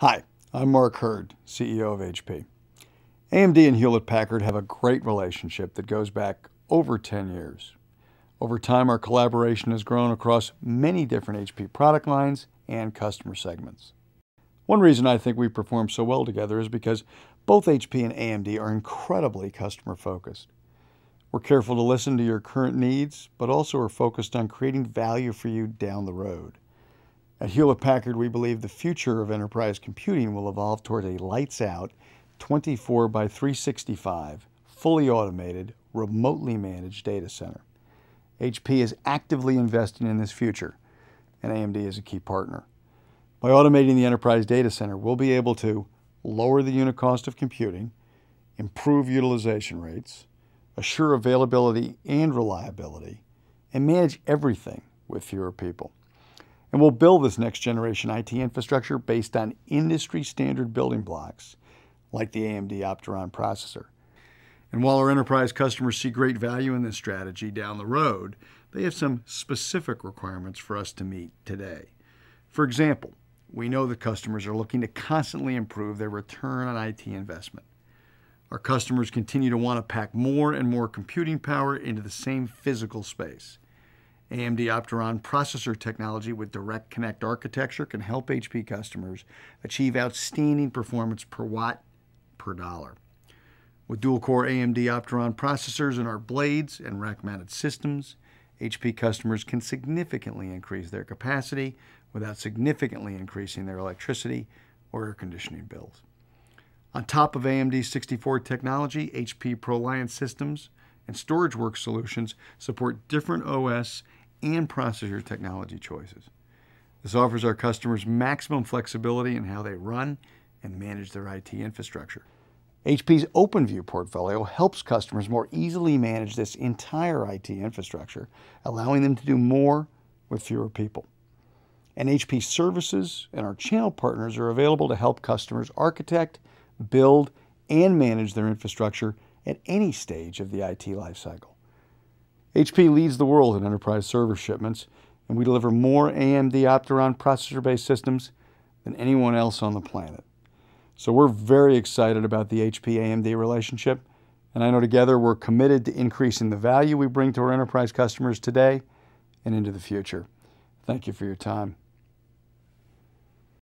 Hi, I'm Mark Hurd, CEO of HP. AMD and Hewlett Packard have a great relationship that goes back over 10 years. Over time, our collaboration has grown across many different HP product lines and customer segments. One reason I think we perform so well together is because both HP and AMD are incredibly customer focused. We're careful to listen to your current needs, but also are focused on creating value for you down the road. At Hewlett Packard, we believe the future of enterprise computing will evolve toward a lights out 24 by 365, fully automated, remotely managed data center. HP is actively investing in this future, and AMD is a key partner. By automating the enterprise data center, we'll be able to lower the unit cost of computing, improve utilization rates, assure availability and reliability, and manage everything with fewer people. And we'll build this next generation IT infrastructure based on industry standard building blocks like the AMD Opteron processor. And while our enterprise customers see great value in this strategy down the road, they have some specific requirements for us to meet today. For example, we know that customers are looking to constantly improve their return on IT investment. Our customers continue to want to pack more and more computing power into the same physical space. AMD Opteron processor technology with Direct Connect architecture can help HP customers achieve outstanding performance per watt per dollar. With dual core AMD Opteron processors in our blades and rack mounted systems, HP customers can significantly increase their capacity without significantly increasing their electricity or air conditioning bills. On top of AMD 64 technology, HP ProLiant systems and StorageWorks solutions support different OS and processor technology choices. This offers our customers maximum flexibility in how they run and manage their IT infrastructure. HP's OpenView portfolio helps customers more easily manage this entire IT infrastructure, allowing them to do more with fewer people. And HP services and our channel partners are available to help customers architect, build, and manage their infrastructure at any stage of the IT lifecycle. HP leads the world in enterprise server shipments, and we deliver more AMD Opteron processor-based systems than anyone else on the planet. So we're very excited about the HP-AMD relationship, and I know together we're committed to increasing the value we bring to our enterprise customers today and into the future. Thank you for your time.